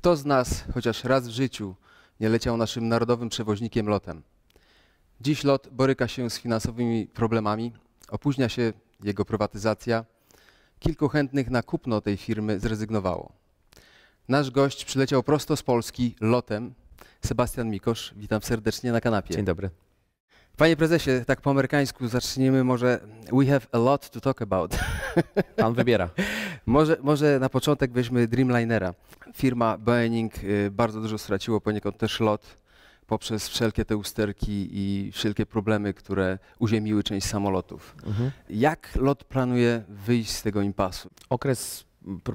Kto z nas chociaż raz w życiu nie leciał naszym narodowym przewoźnikiem lotem? Dziś lot boryka się z finansowymi problemami, opóźnia się jego prywatyzacja. Kilku chętnych na kupno tej firmy zrezygnowało. Nasz gość przyleciał prosto z Polski lotem. Sebastian Mikosz, witam serdecznie na kanapie. Dzień dobry. Panie prezesie, tak po amerykańsku zaczniemy może we have a lot to talk about. Pan wybiera. może, może na początek weźmy Dreamlinera. Firma Boeing y, bardzo dużo straciło, poniekąd też lot poprzez wszelkie te usterki i wszelkie problemy, które uziemiły część samolotów. Mhm. Jak lot planuje wyjść z tego impasu? Okres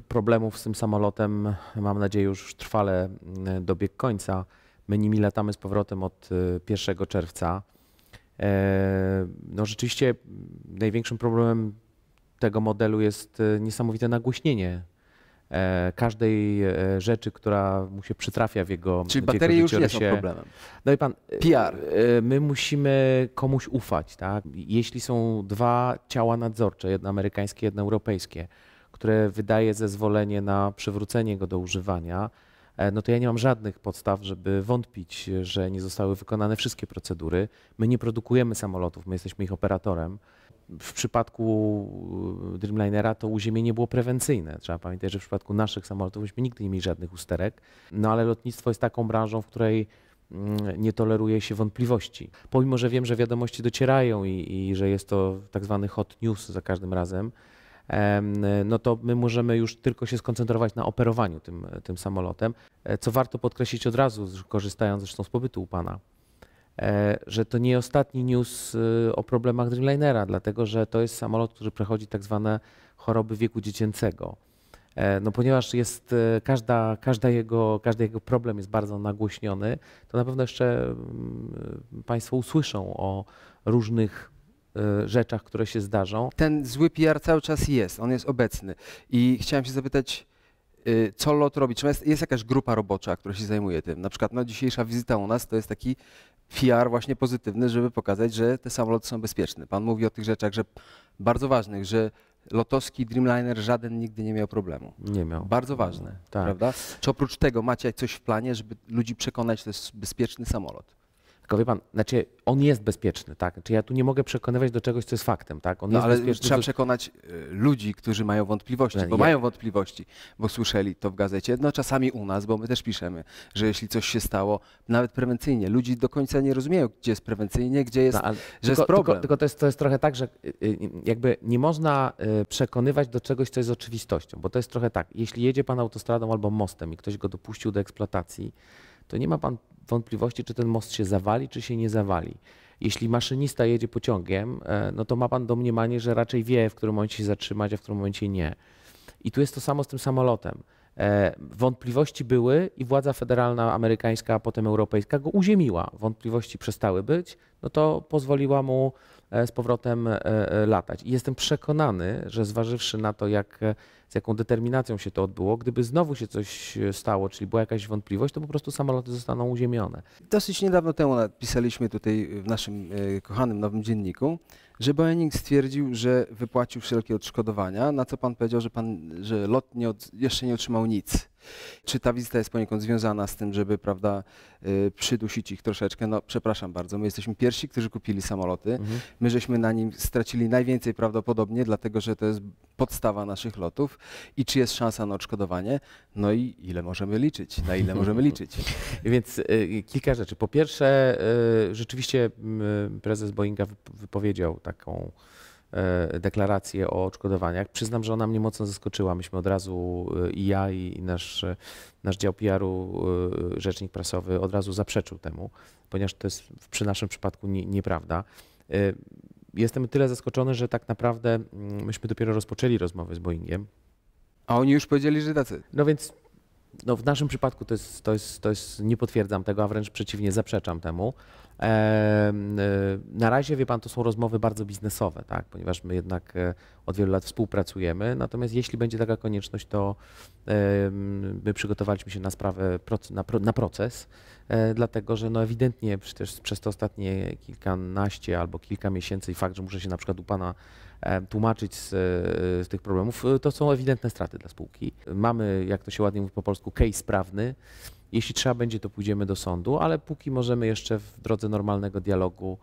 problemów z tym samolotem, mam nadzieję, już trwale y, dobiegł końca. My nimi latamy z powrotem od 1 y, czerwca. E, no rzeczywiście największym problemem tego modelu jest e, niesamowite nagłośnienie e, każdej rzeczy, która mu się przytrafia w jego Czyli baterie już nie są problemem. No i pan, PR. My musimy komuś ufać, tak? Jeśli są dwa ciała nadzorcze, jedno amerykańskie, jedno europejskie, które wydaje zezwolenie na przywrócenie go do używania, E, no to ja nie mam żadnych podstaw, żeby wątpić, że nie zostały wykonane wszystkie procedury. My nie produkujemy samolotów, my jesteśmy ich operatorem. W przypadku e, Dreamlinera to uziemienie było prewencyjne. Trzeba pamiętać, że w przypadku naszych samolotów myśmy nigdy nie mieli żadnych usterek. No ale lotnictwo jest taką branżą, w której mm, nie toleruje się wątpliwości. Pomimo, że wiem, że wiadomości docierają i, i że jest to tak zwany hot news za każdym razem, no to my możemy już tylko się skoncentrować na operowaniu tym, tym samolotem. E, co warto podkreślić od razu, korzystając zresztą z pobytu u Pana, e, że to nie ostatni news e, o problemach Dreamlinera, dlatego że to jest samolot, który przechodzi tak zwane choroby wieku dziecięcego. No ponieważ jest, każda, każda jego, każdy jego problem jest bardzo nagłośniony, to na pewno jeszcze mm, Państwo usłyszą o różnych Y, rzeczach, które się zdarzą. Ten zły PR cały czas jest, on jest obecny. I chciałem się zapytać, y, co LOT robi? Czy jest, jest jakaś grupa robocza, która się zajmuje tym? Na przykład no, dzisiejsza wizyta u nas to jest taki PR właśnie pozytywny, żeby pokazać, że te samoloty są bezpieczne. Pan mówi o tych rzeczach, że bardzo ważnych, że lotowski Dreamliner żaden nigdy nie miał problemu. Nie miał. Bardzo ważne, tak. prawda? Czy oprócz tego macie coś w planie, żeby ludzi przekonać, że to jest bezpieczny samolot? Tylko wie pan, znaczy on jest bezpieczny, tak? Czy ja tu nie mogę przekonywać do czegoś, co jest faktem, tak? On no, ale bezpieczny. trzeba przekonać y, ludzi, którzy mają wątpliwości, bo ja. mają wątpliwości, bo słyszeli to w gazecie, no czasami u nas, bo my też piszemy, że jeśli coś się stało, nawet prewencyjnie, ludzi do końca nie rozumieją, gdzie jest prewencyjnie, gdzie jest, no, ale, że tylko, jest problem. Tylko, tylko to, jest, to jest trochę tak, że y, y, jakby nie można przekonywać do czegoś, co jest oczywistością, bo to jest trochę tak, jeśli jedzie pan autostradą albo mostem i ktoś go dopuścił do eksploatacji, to nie ma pan wątpliwości, czy ten most się zawali, czy się nie zawali. Jeśli maszynista jedzie pociągiem, e, no to ma pan domniemanie, że raczej wie, w którym momencie się zatrzymać, a w którym momencie nie. I tu jest to samo z tym samolotem. E, wątpliwości były i władza federalna amerykańska, a potem europejska go uziemiła. Wątpliwości przestały być, no to pozwoliła mu E, z powrotem e, e, latać. I jestem przekonany, że zważywszy na to, jak, z jaką determinacją się to odbyło, gdyby znowu się coś stało, czyli była jakaś wątpliwość, to po prostu samoloty zostaną uziemione. Dosyć niedawno temu napisaliśmy tutaj w naszym kochanym nowym dzienniku, że Boeing stwierdził, że wypłacił wszelkie odszkodowania, na co pan powiedział, że, pan, że lot nie od, jeszcze nie otrzymał nic. Czy ta wizyta jest poniekąd związana z tym, żeby prawda, y, przydusić ich troszeczkę? No przepraszam bardzo, my jesteśmy pierwsi, którzy kupili samoloty. Mhm. My żeśmy na nim stracili najwięcej prawdopodobnie, dlatego że to jest podstawa naszych lotów. I czy jest szansa na odszkodowanie? No i ile możemy liczyć? Na ile możemy liczyć? Więc y, kilka rzeczy. Po pierwsze, y, rzeczywiście mm, y, prezes Boeinga wypowiedział taką E, deklarację o odszkodowaniach. Przyznam, że ona mnie mocno zaskoczyła. Myśmy od razu e, i ja, i nasz, e, nasz dział PR-u, rzecznik prasowy od razu zaprzeczył temu, ponieważ to jest przy naszym przypadku nie, nieprawda. Jestem tyle zaskoczony, że tak naprawdę mm, myśmy dopiero rozpoczęli rozmowy z Boeingiem. A oni już powiedzieli, że tacy. No więc no w naszym przypadku to jest, to, jest, to jest, nie potwierdzam tego, a wręcz przeciwnie, zaprzeczam temu. Y, na razie, wie pan, to są rozmowy bardzo biznesowe, tak? ponieważ my jednak e, od wielu lat współpracujemy. Natomiast jeśli będzie taka konieczność, to my przygotowaliśmy się na sprawę, na proces, e, dlatego że no ewidentnie przecież przez te ostatnie kilkanaście albo kilka miesięcy i fakt, że muszę się na przykład u pana E, tłumaczyć z, e, z, tych problemów, e, to są ewidentne straty dla spółki. Mamy, jak to się ładnie mówi po polsku, case prawny. Jeśli trzeba będzie, to pójdziemy do sądu, ale póki możemy jeszcze w drodze normalnego dialogu,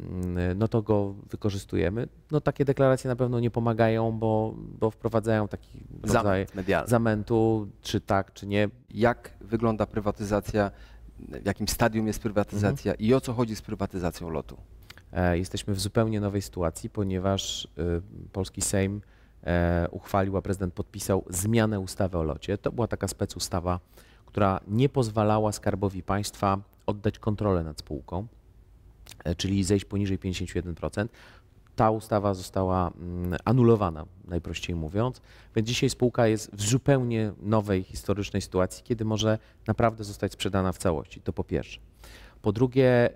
mm, no to go wykorzystujemy. No takie deklaracje na pewno nie pomagają, bo, bo wprowadzają taki rodzaj Zamęt zamętu, czy tak, czy nie. Jak wygląda prywatyzacja, w jakim stadium jest prywatyzacja mhm. i o co chodzi z prywatyzacją lotu? E, jesteśmy w zupełnie nowej sytuacji, ponieważ y, polski Sejm e, uchwalił, a prezydent podpisał zmianę ustawy o locie. To była taka specustawa, która nie pozwalała Skarbowi Państwa oddać kontrolę nad spółką, e, czyli zejść poniżej 51%. Ta ustawa została mm, anulowana, najprościej mówiąc, więc dzisiaj spółka jest w zupełnie nowej historycznej sytuacji, kiedy może naprawdę zostać sprzedana w całości. To po pierwsze. Po drugie, e,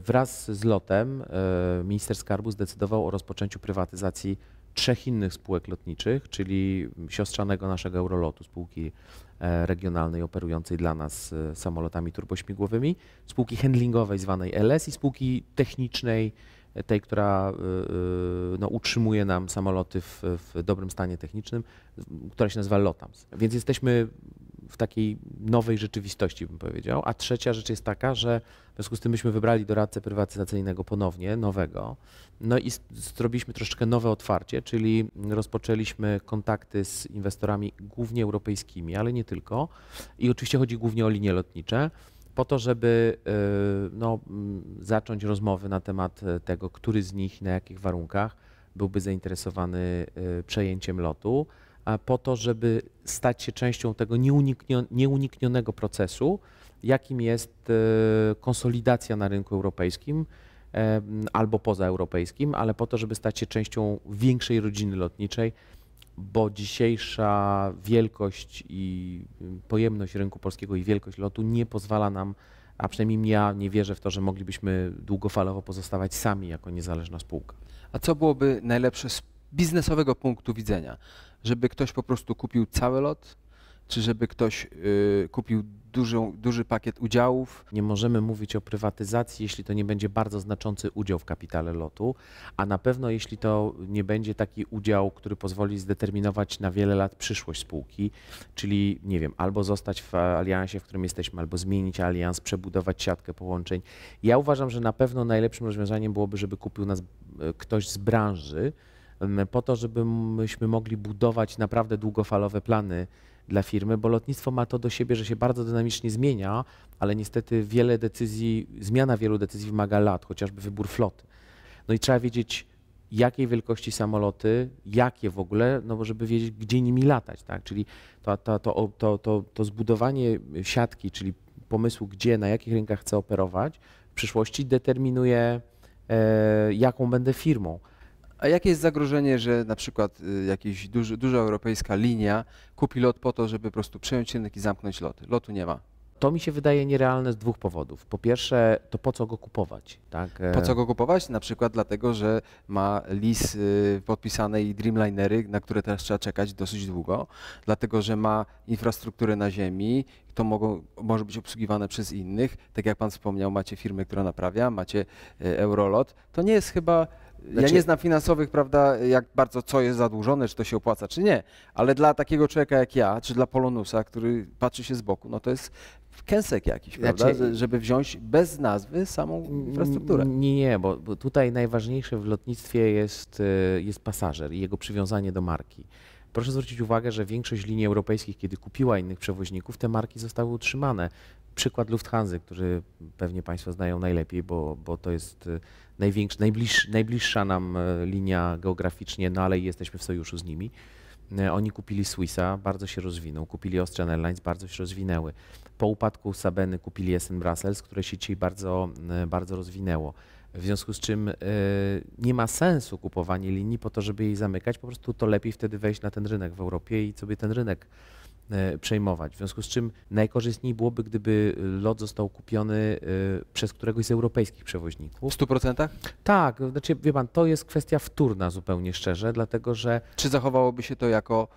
wraz z lotem e, minister skarbu zdecydował o rozpoczęciu prywatyzacji trzech innych spółek lotniczych, czyli siostrzanego naszego Eurolotu, spółki e, regionalnej operującej dla nas samolotami turbośmigłowymi, spółki handlingowej zwanej LS i spółki technicznej tej, która y, y, no, utrzymuje nam samoloty w, w dobrym stanie technicznym, która się nazywa LOTAMS. Więc jesteśmy w takiej nowej rzeczywistości, bym powiedział. A trzecia rzecz jest taka, że w związku z tym myśmy wybrali doradcę prywatyzacyjnego ponownie, nowego, no i zrobiliśmy troszeczkę nowe otwarcie, czyli rozpoczęliśmy kontakty z inwestorami głównie europejskimi, ale nie tylko. I oczywiście chodzi głównie o linie lotnicze po to, żeby e, no, mm, zacząć rozmowy na temat e, tego, który z nich na jakich warunkach byłby zainteresowany e, przejęciem lotu, a po to, żeby stać się częścią tego nieuniknionego procesu, jakim jest konsolidacja na rynku europejskim albo pozaeuropejskim, ale po to, żeby stać się częścią większej rodziny lotniczej, bo dzisiejsza wielkość i pojemność rynku polskiego i wielkość lotu nie pozwala nam, a przynajmniej ja nie wierzę w to, że moglibyśmy długofalowo pozostawać sami jako niezależna spółka. A co byłoby najlepsze z biznesowego punktu widzenia? Żeby ktoś po prostu kupił cały lot, czy żeby ktoś y, kupił duży pakiet udziałów. Nie możemy mówić o prywatyzacji, jeśli to nie będzie bardzo znaczący udział w kapitale lotu, a na pewno jeśli to nie będzie taki udział, który pozwoli zdeterminować na wiele lat przyszłość spółki, czyli nie wiem, albo zostać w aliansie, w którym jesteśmy, albo zmienić alians, przebudować siatkę połączeń. Ja uważam, że na pewno najlepszym rozwiązaniem byłoby, żeby kupił nas y, ktoś z branży, y, po to, żebyśmy mogli budować naprawdę długofalowe plany dla firmy, bo lotnictwo ma to do siebie, że się bardzo dynamicznie zmienia, ale niestety wiele decyzji, zmiana wielu decyzji wymaga lat, chociażby wybór floty. No i trzeba wiedzieć, jakiej wielkości samoloty, jakie w ogóle, no bo żeby wiedzieć, gdzie nimi latać, tak? Czyli to, to, to, to, to, to zbudowanie siatki, czyli pomysłu, gdzie, na jakich rynkach chcę operować, w przyszłości determinuje, e, jaką będę firmą. A jakie jest zagrożenie, że na przykład y, jakaś duża europejska linia kupi lot po to, żeby po prostu przejąć rynek i zamknąć loty? Lotu nie ma. To mi się wydaje nierealne z dwóch powodów. Po pierwsze, to po co go kupować? Tak? E, po co go kupować? Na przykład dlatego, że ma lis y, podpisane i Dreamlinery, na które teraz trzeba czekać dosyć długo, dlatego, że ma infrastrukturę na ziemi, to mogą, może być obsługiwane przez innych. Tak jak Pan wspomniał, macie firmę, która naprawia, macie e, Eurolot. To nie jest chyba znaczy... Ja nie znam finansowych, prawda, jak bardzo co jest zadłużone, czy to się opłaca, czy nie, ale dla takiego człowieka jak ja, czy dla Polonusa, który patrzy się z boku, no to jest kęsek jakiś, znaczy... prawda, żeby wziąć bez nazwy samą infrastrukturę. Nie, nie, bo, bo tutaj najważniejsze w lotnictwie jest, y, jest pasażer i jego przywiązanie do marki. Proszę zwrócić uwagę, że większość linii europejskich, kiedy kupiła innych przewoźników, te marki zostały utrzymane. Przykład Lufthansa, który pewnie Państwo znają najlepiej, bo, bo to jest y, najbliż, najbliższa nam y, linia geograficznie, no ale jesteśmy w sojuszu z nimi. Y, oni kupili Swissa, bardzo się rozwinął. Kupili Austrian Airlines, bardzo się rozwinęły. Po upadku Sabeny kupili SN Brussels, które się dzisiaj bardzo, bardzo rozwinęło w związku z czym e, nie ma sensu kupowanie linii po to, żeby jej zamykać, po prostu to lepiej wtedy wejść na ten rynek w Europie i sobie ten rynek e, przejmować. W związku z czym najkorzystniej byłoby, gdyby lot został kupiony e, przez któregoś z europejskich przewoźników. W 100%? Tak, znaczy wie pan, to jest kwestia wtórna zupełnie szczerze, dlatego że... Czy zachowałoby się to jako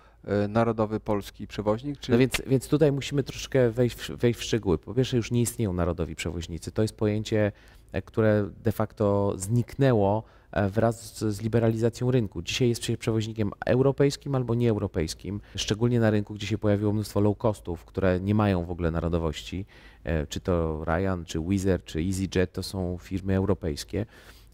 narodowy polski przewoźnik? Czy... No więc, więc tutaj musimy troszkę wejść, wejść w szczegóły. Po pierwsze już nie istnieją narodowi przewoźnicy. To jest pojęcie E, które de facto zniknęło e, wraz z liberalizacją rynku. Dzisiaj jest przewoźnikiem europejskim albo nieeuropejskim, szczególnie na rynku, gdzie się pojawiło mnóstwo low costów, które nie mają w ogóle narodowości. E, czy to Ryan, czy Wizard, czy EasyJet to są firmy europejskie.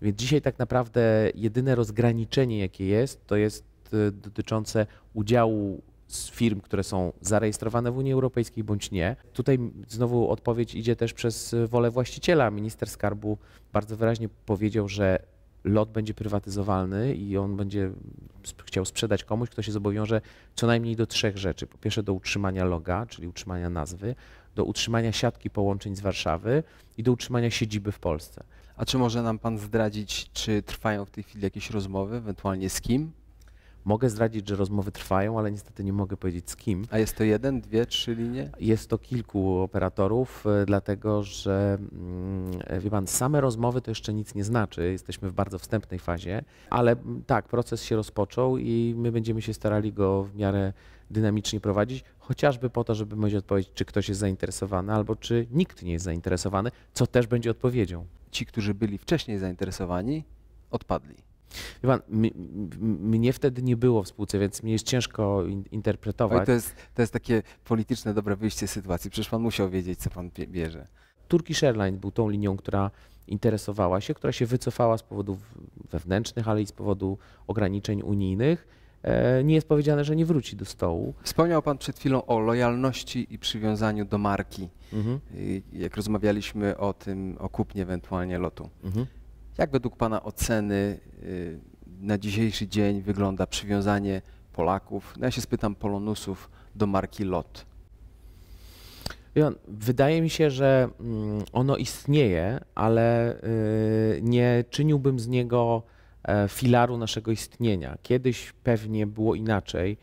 Więc dzisiaj tak naprawdę jedyne rozgraniczenie, jakie jest, to jest dotyczące udziału z firm, które są zarejestrowane w Unii Europejskiej bądź nie. Tutaj znowu odpowiedź idzie też przez e, wolę właściciela. Minister Skarbu bardzo wyraźnie powiedział, że lot będzie prywatyzowalny i on będzie chciał sprzedać komuś, kto się zobowiąże co najmniej do trzech rzeczy. Po pierwsze do utrzymania loga, czyli utrzymania nazwy, do utrzymania siatki połączeń z Warszawy i do utrzymania siedziby w Polsce. A czy może nam Pan zdradzić, czy trwają w tej chwili jakieś rozmowy, ewentualnie z kim? Mogę zdradzić, że rozmowy trwają, ale niestety nie mogę powiedzieć z kim. A jest to jeden, dwie, trzy linie? Jest to kilku operatorów, e, dlatego że mm, e, wie pan, same rozmowy to jeszcze nic nie znaczy. Jesteśmy w bardzo wstępnej fazie, ale mm, tak, proces się rozpoczął i my będziemy się starali go w miarę dynamicznie prowadzić, chociażby po to, żeby mieć odpowiedź, czy ktoś jest zainteresowany, albo czy nikt nie jest zainteresowany, co też będzie odpowiedzią. Ci, którzy byli wcześniej zainteresowani, odpadli. Wie pan, mnie wtedy nie było w spółce, więc mnie jest ciężko in interpretować. No to, jest, to jest takie polityczne dobre wyjście z sytuacji. Przecież pan musiał wiedzieć, co pan bierze. Turkish Airlines był tą linią, która interesowała się, która się wycofała z powodów wewnętrznych, ale i z powodu ograniczeń unijnych. E, nie jest powiedziane, że nie wróci do stołu. Wspomniał Pan przed chwilą o lojalności i przywiązaniu do marki. Mhm. Y, jak rozmawialiśmy o tym, o kupnie ewentualnie lotu. Mhm. Jak według Pana oceny y, na dzisiejszy dzień wygląda przywiązanie Polaków, no ja się spytam Polonusów, do marki LOT? Wydaje mi się, że mm, ono istnieje, ale y, nie czyniłbym z niego e, filaru naszego istnienia. Kiedyś pewnie było inaczej,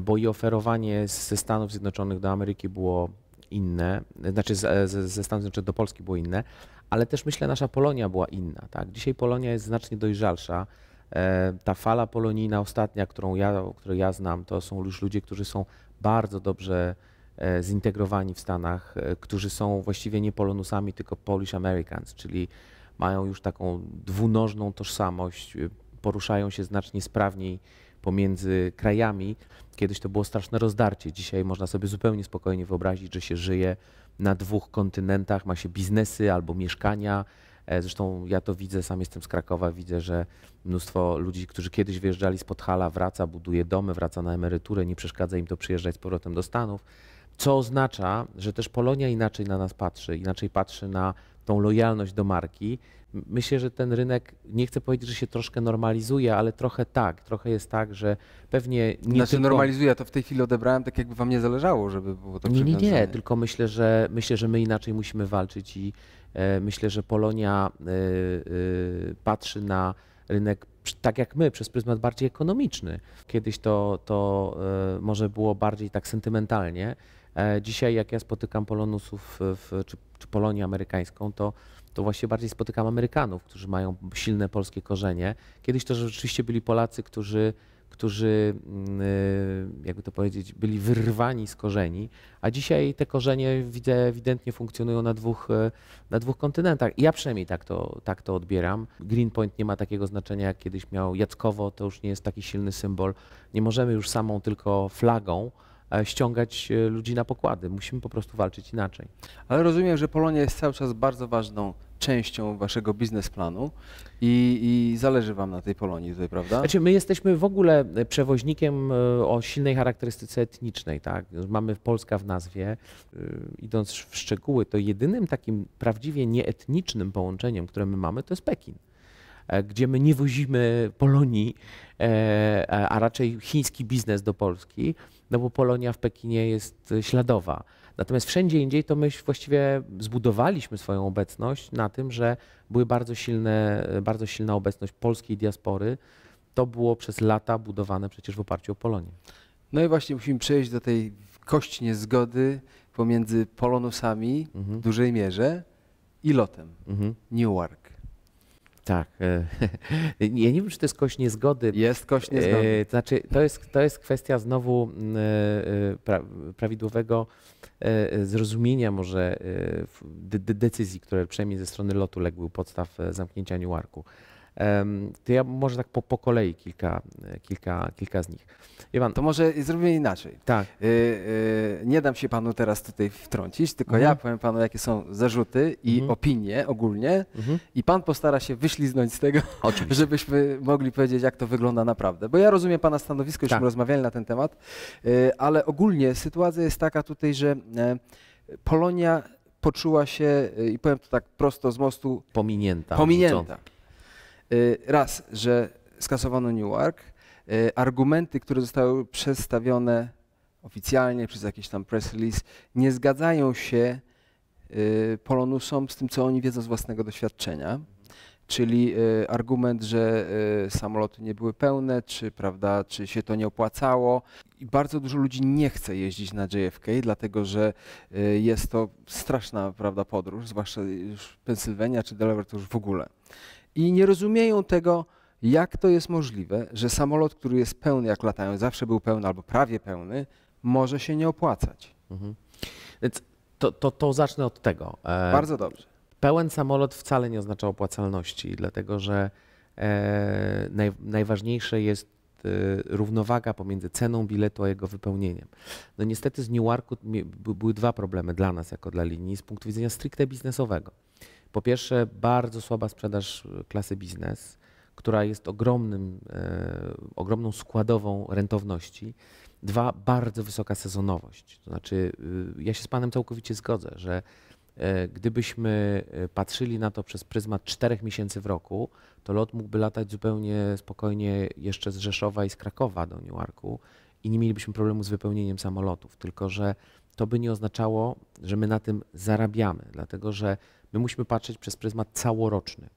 bo i oferowanie ze Stanów Zjednoczonych do Ameryki było inne, znaczy e, ze Stanów Zjednoczonych do Polski było inne, ale też myślę, nasza Polonia była inna. Tak? Dzisiaj Polonia jest znacznie dojrzalsza. E, ta fala polonijna ostatnia, którą ja, którą ja znam, to są już ludzie, którzy są bardzo dobrze e, zintegrowani w Stanach, e, którzy są właściwie nie Polonusami, tylko Polish Americans, czyli mają już taką dwunożną tożsamość, poruszają się znacznie sprawniej pomiędzy krajami. Kiedyś to było straszne rozdarcie. Dzisiaj można sobie zupełnie spokojnie wyobrazić, że się żyje na dwóch kontynentach, ma się biznesy albo mieszkania. E, zresztą ja to widzę, sam jestem z Krakowa, widzę, że mnóstwo ludzi, którzy kiedyś wyjeżdżali z Podhala, wraca, buduje domy, wraca na emeryturę, nie przeszkadza im to przyjeżdżać z powrotem do Stanów. Co oznacza, że też Polonia inaczej na nas patrzy, inaczej patrzy na tą lojalność do marki. Myślę, że ten rynek, nie chcę powiedzieć, że się troszkę normalizuje, ale trochę tak. Trochę jest tak, że pewnie nie. Znaczy, tylko... normalizuje, to w tej chwili odebrałem tak, jakby wam nie zależało, żeby było to Nie, nie, nie, tylko myślę, że myślę, że my inaczej musimy walczyć i e, myślę, że Polonia e, e, patrzy na rynek tak jak my, przez pryzmat bardziej ekonomiczny. Kiedyś to, to e, może było bardziej tak sentymentalnie. E, dzisiaj, jak ja spotykam polonusów w, czy czy Polonię amerykańską, to, to właśnie bardziej spotykam Amerykanów, którzy mają silne polskie korzenie. Kiedyś to rzeczywiście byli Polacy, którzy którzy, mm, y, jakby to powiedzieć, byli wyrwani z korzeni, a dzisiaj te korzenie widzę, ewidentnie funkcjonują na dwóch, y, na dwóch kontynentach. I ja przynajmniej tak to, tak to odbieram. Greenpoint nie ma takiego znaczenia, jak kiedyś miał Jackowo, to już nie jest taki silny symbol. Nie możemy już samą tylko flagą E, ściągać e, ludzi na pokłady. Musimy po prostu walczyć inaczej. Ale rozumiem, że Polonia jest cały czas bardzo ważną częścią waszego biznesplanu i, i zależy wam na tej Polonii tutaj, prawda? Znaczy, my jesteśmy w ogóle przewoźnikiem e, o silnej charakterystyce etnicznej, tak? Mamy Polska w nazwie. Idąc w szczegóły, to jedynym takim prawdziwie nieetnicznym połączeniem, które my mamy, to jest Pekin gdzie my nie wozimy Polonii, a raczej chiński biznes do Polski, no bo Polonia w Pekinie jest y, śladowa. Natomiast wszędzie indziej to my właściwie zbudowaliśmy swoją obecność na tym, że były bardzo silne, y, bardzo silna obecność polskiej diaspory. To było przez lata budowane przecież w oparciu o Polonię. No i właśnie musimy przejść do tej kości niezgody pomiędzy Polonusami mhm. w dużej mierze i Lotem, mhm. Newark. Tak. E, ja nie wiem, czy to jest kość niezgody. Jest kość niezgody. To e, znaczy, to jest, to jest kwestia znowu mm, e, prawidłowego zrozumienia może decyzji, które przynajmniej ze strony lotu legły u podstaw zamknięcia Newarku. To ja może tak po, po kolei kilka, kilka, kilka z nich. Iwan. to może zrobimy inaczej. Tak. Y, y, nie dam się panu teraz tutaj wtrącić, tylko mhm. ja powiem panu, jakie są zarzuty i mhm. opinie ogólnie mhm. i pan postara się wyśliznąć z tego, Oczywiście. żebyśmy mogli powiedzieć, jak to wygląda naprawdę. Bo ja rozumiem pana stanowisko, tak. już rozmawiali na ten temat, y, ale ogólnie sytuacja jest taka tutaj, że e, Polonia poczuła się, e, i powiem to tak prosto z mostu, pominięta. Pominięta. Y, raz, że skasowano Newark. Y, argumenty, które zostały przedstawione oficjalnie przez jakiś tam press release, nie zgadzają się y, Polonusom z tym, co oni wiedzą z własnego doświadczenia. Czyli argument, że samoloty nie były pełne, czy, prawda, czy się to nie opłacało. I bardzo dużo ludzi nie chce jeździć na JFK, dlatego że jest to straszna prawda, podróż, zwłaszcza już Pensylwania czy Delaware to już w ogóle i nie rozumieją tego, jak to jest możliwe, że samolot, który jest pełny, jak latają, zawsze był pełny albo prawie pełny, może się nie opłacać. Mhm. To, to, to zacznę od tego. E, Bardzo dobrze. Pełen samolot wcale nie oznacza opłacalności, dlatego że e, naj, najważniejsze jest e, równowaga pomiędzy ceną biletu a jego wypełnieniem. No niestety z Newarku były dwa problemy dla nas jako dla linii z punktu widzenia stricte biznesowego. Po pierwsze, bardzo słaba sprzedaż e, klasy biznes, która jest ogromnym, e, ogromną składową rentowności. Dwa, bardzo wysoka sezonowość. To znaczy, y, ja się z Panem całkowicie zgodzę, że e, gdybyśmy e, patrzyli na to przez pryzmat czterech miesięcy w roku, to lot mógłby latać zupełnie spokojnie jeszcze z Rzeszowa i z Krakowa do Newarku i nie mielibyśmy problemu z wypełnieniem samolotów. Tylko, że to by nie oznaczało, że my na tym zarabiamy, dlatego że My musimy patrzeć przez pryzmat całoroczny.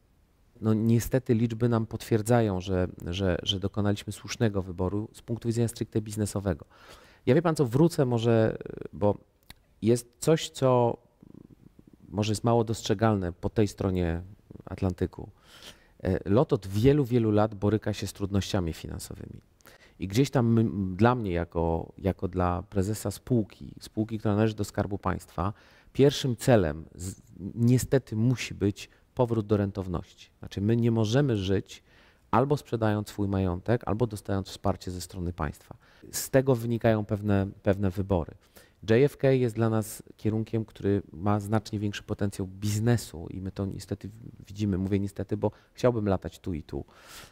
No niestety liczby nam potwierdzają, że, że, że dokonaliśmy słusznego wyboru z punktu widzenia stricte biznesowego. Ja wie pan co, wrócę może, bo jest coś, co może jest mało dostrzegalne po tej stronie Atlantyku. E, LOT od wielu, wielu lat boryka się z trudnościami finansowymi. I gdzieś tam dla mnie, jako, jako dla prezesa spółki, spółki, która należy do Skarbu Państwa, Pierwszym celem niestety musi być powrót do rentowności. Znaczy, my nie możemy żyć albo sprzedając swój majątek, albo dostając wsparcie ze strony państwa. Z tego wynikają pewne, pewne wybory. JFK jest dla nas kierunkiem, który ma znacznie większy potencjał biznesu i my to niestety widzimy, mówię niestety, bo chciałbym latać tu i tu,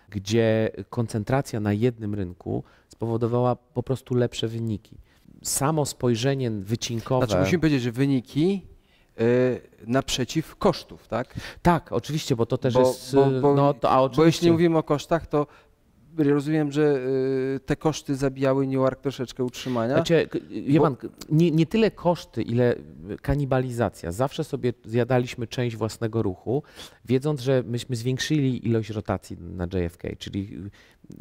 gdzie koncentracja na jednym rynku spowodowała po prostu lepsze wyniki samo spojrzenie wycinkowe. Znaczy musimy powiedzieć, że wyniki y, naprzeciw kosztów, tak? Tak, oczywiście, bo to też bo, jest. Bo, bo, no, to, a bo jeśli mówimy o kosztach, to rozumiem, że y, te koszty zabijały Newark troszeczkę utrzymania. Znaczy, wie pan, nie, nie tyle koszty, ile kanibalizacja. Zawsze sobie zjadaliśmy część własnego ruchu, wiedząc, że myśmy zwiększyli ilość rotacji na JFK, czyli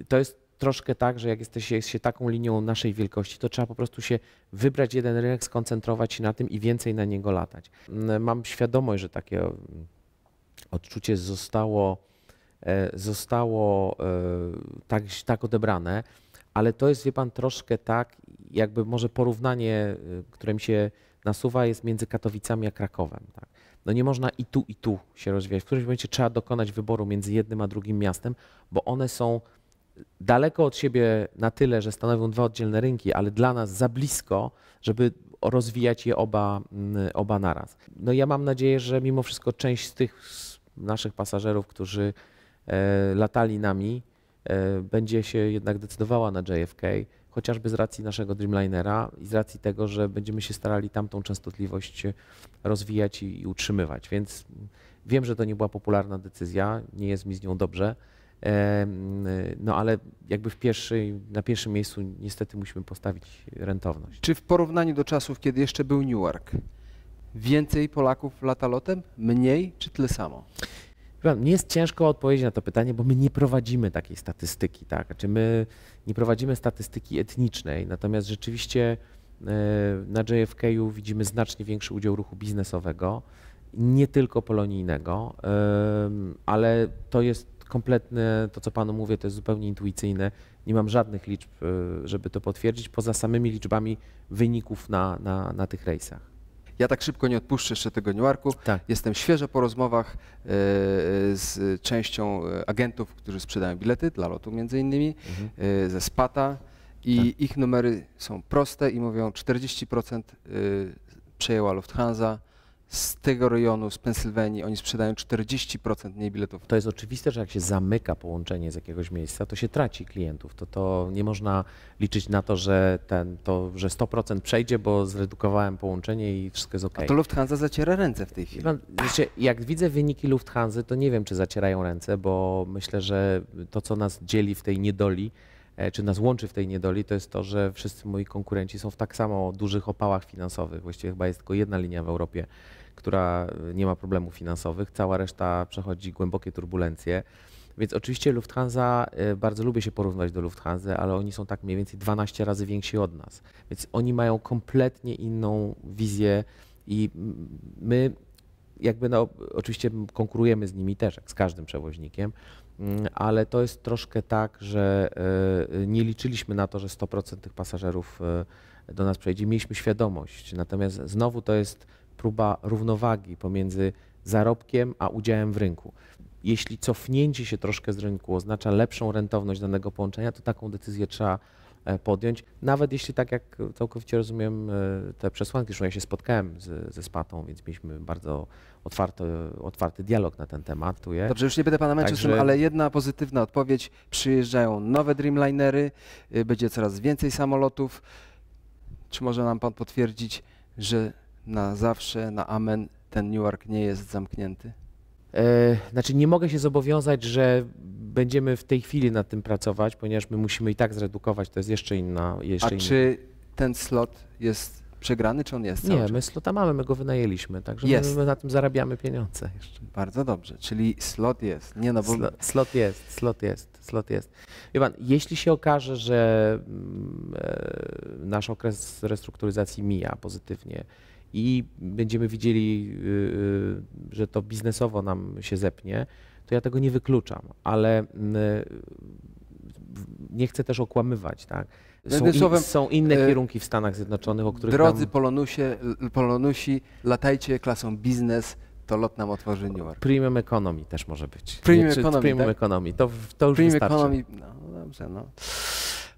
to jest troszkę tak, że jak jesteś, jest się taką linią naszej wielkości, to trzeba po prostu się wybrać jeden rynek, skoncentrować się na tym i więcej na niego latać. Mm, mam świadomość, że takie mm, odczucie zostało, e, zostało e, tak, tak odebrane, ale to jest, wie pan, troszkę tak, jakby może porównanie, e, które mi się nasuwa, jest między Katowicami a Krakowem. Tak? No nie można i tu, i tu się rozwijać. W którymś momencie trzeba dokonać wyboru między jednym a drugim miastem, bo one są daleko od siebie na tyle, że stanowią dwa oddzielne rynki, ale dla nas za blisko, żeby rozwijać je oba, mm, oba naraz. No ja mam nadzieję, że mimo wszystko część z tych naszych pasażerów, którzy e, latali nami, e, będzie się jednak decydowała na JFK, chociażby z racji naszego Dreamlinera i z racji tego, że będziemy się starali tamtą częstotliwość rozwijać i, i utrzymywać. Więc wiem, że to nie była popularna decyzja, nie jest mi z nią dobrze, no ale jakby w pierwszej, na pierwszym miejscu niestety musimy postawić rentowność. Czy w porównaniu do czasów, kiedy jeszcze był Newark, więcej Polaków lata lotem, mniej czy tyle samo? Nie jest ciężko odpowiedzieć na to pytanie, bo my nie prowadzimy takiej statystyki, tak? Znaczy my nie prowadzimy statystyki etnicznej, natomiast rzeczywiście e, na JFK-u widzimy znacznie większy udział ruchu biznesowego, nie tylko polonijnego, ale to jest kompletne, to co panu mówię, to jest zupełnie intuicyjne. Nie mam żadnych liczb, y, żeby to potwierdzić, poza samymi liczbami wyników na, na, na tych rejsach. Ja tak szybko nie odpuszczę jeszcze tego New Tak. Jestem świeżo po rozmowach y, z częścią y, agentów, którzy sprzedają bilety dla lotu między innymi, mhm. ze Spata i tak. ich numery są proste i mówią 40% przejęła Lufthansa, z tego rejonu, z Pensylwanii, oni sprzedają 40% mniej biletów. To jest oczywiste, że jak się zamyka połączenie z jakiegoś miejsca, to się traci klientów. To, to nie można liczyć na to, że, ten, to, że 100% przejdzie, bo zredukowałem połączenie i wszystko jest ok. A to Lufthansa zaciera ręce w tej chwili. No, znaczy, jak widzę wyniki Lufthansa, to nie wiem, czy zacierają ręce, bo myślę, że to, co nas dzieli w tej niedoli, e, czy nas łączy w tej niedoli, to jest to, że wszyscy moi konkurenci są w tak samo dużych opałach finansowych. Właściwie chyba jest tylko jedna linia w Europie, która e, nie ma problemów finansowych, cała reszta przechodzi głębokie turbulencje. Więc oczywiście Lufthansa, e, bardzo lubię się porównywać do Lufthansa, ale oni są tak mniej więcej 12 razy więksi od nas. Więc oni mają kompletnie inną wizję i my jakby no, oczywiście konkurujemy z nimi też, jak z każdym przewoźnikiem, mm, ale to jest troszkę tak, że e, nie liczyliśmy na to, że 100% tych pasażerów do nas przejdzie. Mieliśmy świadomość, natomiast znowu to jest próba równowagi pomiędzy zarobkiem a udziałem w rynku. Jeśli cofnięcie się troszkę z rynku oznacza lepszą rentowność danego połączenia, to taką decyzję trzeba e, podjąć, nawet jeśli tak jak całkowicie rozumiem e, te przesłanki, zresztą ja się spotkałem z, ze Spatą, więc mieliśmy bardzo otwarty, otwarty dialog na ten temat. Dobrze, już nie będę Pana męczył, Także... ale jedna pozytywna odpowiedź, przyjeżdżają nowe Dreamlinery, y, będzie coraz więcej samolotów. Czy może nam Pan potwierdzić, że na zawsze, na amen, ten Newark nie jest zamknięty? E, znaczy, nie mogę się zobowiązać, że będziemy w tej chwili nad tym pracować, ponieważ my musimy i tak zredukować, to jest jeszcze inna. Jeszcze A inna. czy ten slot jest przegrany, czy on jest? Nie, my slota mamy, my go wynajęliśmy, także my, my, na tym zarabiamy pieniądze jeszcze. Bardzo dobrze, czyli slot jest. Nie no, bo... slot, slot jest, slot jest, slot jest. Wie pan, jeśli się okaże, że mm, e, nasz okres restrukturyzacji mija pozytywnie, i będziemy widzieli, y, y, że to biznesowo nam się zepnie, to ja tego nie wykluczam, ale y, nie chcę też okłamywać, tak? Są, in, są inne kierunki w Stanach Zjednoczonych, o których Drodzy tam... Polonusie, Polonusi, latajcie klasą biznes, to lot nam otworzy New York. Premium Economy też może być. Premium, nie, czy, economy, premium tak? economy, to, to już premium wystarczy. Economy, no dobrze, no.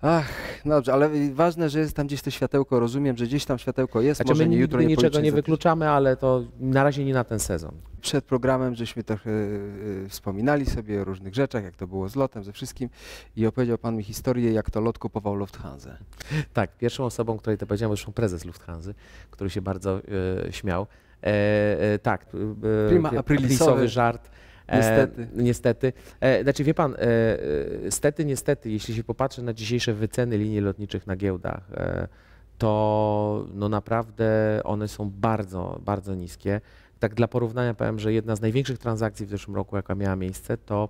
Ach, no dobrze, ale ważne, że jest tam gdzieś to światełko. Rozumiem, że gdzieś tam światełko jest. Znaczy, może my nie jutro nie niczego nie wykluczamy, ale to na razie nie na ten sezon. Przed programem żeśmy trochę y, y, wspominali sobie o różnych rzeczach, jak to było z lotem, ze wszystkim i opowiedział Pan mi historię, jak to lot kupował Lufthansa. Tak, pierwszą osobą, której to powiedziałem, był prezes Lufthansa, który się bardzo e, śmiał. E, e, tak, prima aprilisowy, aprilisowy żart. E, niestety. E, niestety. E, znaczy wie pan, e, e, stety, niestety, jeśli się popatrzy na dzisiejsze wyceny linii lotniczych na giełdach, e, to no naprawdę one są bardzo, bardzo niskie. Tak dla porównania powiem, że jedna z największych transakcji w zeszłym roku, jaka miała miejsce, to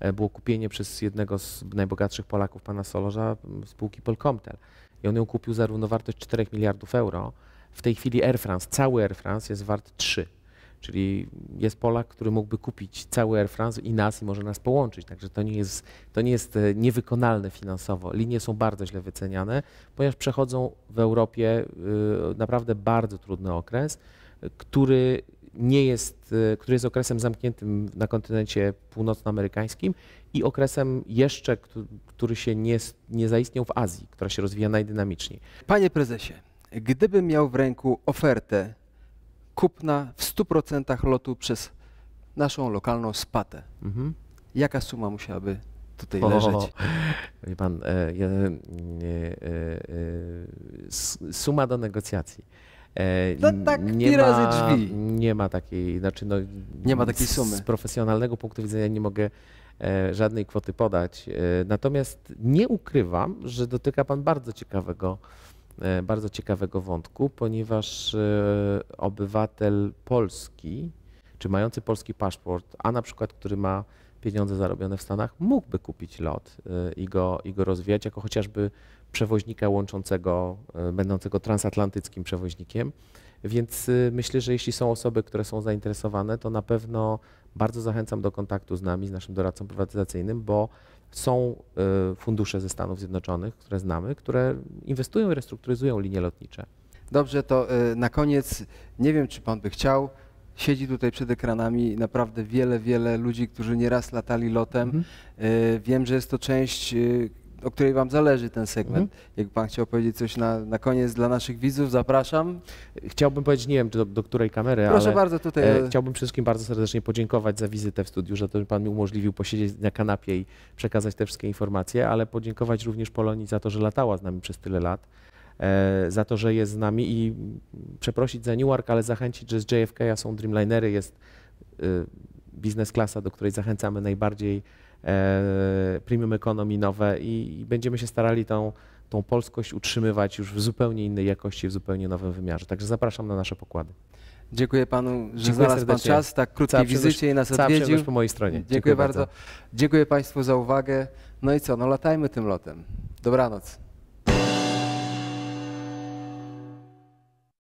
e, było kupienie przez jednego z najbogatszych Polaków, pana Solorza, spółki Polkomtel. I on ją kupił za równowartość 4 miliardów euro. W tej chwili Air France, cały Air France jest wart 3. Czyli jest Polak, który mógłby kupić cały Air France i nas i może nas połączyć. Także to nie jest, to nie jest e, niewykonalne finansowo. Linie są bardzo źle wyceniane, ponieważ przechodzą w Europie e, naprawdę bardzo trudny okres, który nie jest, e, który jest okresem zamkniętym na kontynencie północnoamerykańskim i okresem jeszcze, który się nie, nie zaistniał w Azji, która się rozwija najdynamiczniej. Panie prezesie, gdybym miał w ręku ofertę kupna w 100% lotu przez naszą lokalną spatę. Mhm. Jaka suma musiałaby tutaj o, leżeć? Wie pan, e, e, e, e, suma do negocjacji. E, no tak, nie ma, drzwi. Nie ma takiej, znaczy no, nie ma takiej sumy. Z profesjonalnego punktu widzenia nie mogę e, żadnej kwoty podać. Natomiast nie ukrywam, że dotyka pan bardzo ciekawego E, bardzo ciekawego wątku, ponieważ e, obywatel polski, czy mający polski paszport, a na przykład, który ma pieniądze zarobione w Stanach, mógłby kupić lot e, i go, i go rozwijać jako chociażby przewoźnika łączącego, będącego transatlantyckim przewoźnikiem. Więc myślę, że jeśli są osoby, które są zainteresowane, to na pewno bardzo zachęcam do kontaktu z nami, z naszym doradcą prywatyzacyjnym, bo są y, fundusze ze Stanów Zjednoczonych, które znamy, które inwestują i restrukturyzują linie lotnicze. Dobrze, to y, na koniec, nie wiem czy pan by chciał, siedzi tutaj przed ekranami naprawdę wiele, wiele ludzi, którzy nieraz latali lotem. Mhm. Y, wiem, że jest to część o której Wam zależy ten segment. Mhm. Jak Pan chciał powiedzieć coś na, na koniec dla naszych widzów, zapraszam. Chciałbym powiedzieć, nie wiem do, do której kamery, Proszę ale bardzo tutaj. E, e, chciałbym wszystkim bardzo serdecznie podziękować za wizytę w studiu, że to że Pan mi umożliwił posiedzieć na kanapie i przekazać te wszystkie informacje, ale podziękować również Polonii za to, że latała z nami przez tyle lat e, za to, że jest z nami i przeprosić za Newark, ale zachęcić, że z JFK są Dreamlinery, jest e, biznes klasa, do której zachęcamy najbardziej E, premium economy nowe i będziemy się starali tą, tą polskość utrzymywać już w zupełnie innej jakości, w zupełnie nowym wymiarze. Także zapraszam na nasze pokłady. Dziękuję panu, że znalazł pan czas, tak krótkiej cała wizycie i nas odwiedził. po mojej stronie. Dziękuję, Dziękuję bardzo. bardzo. Dziękuję państwu za uwagę. No i co, no latajmy tym lotem. Dobranoc.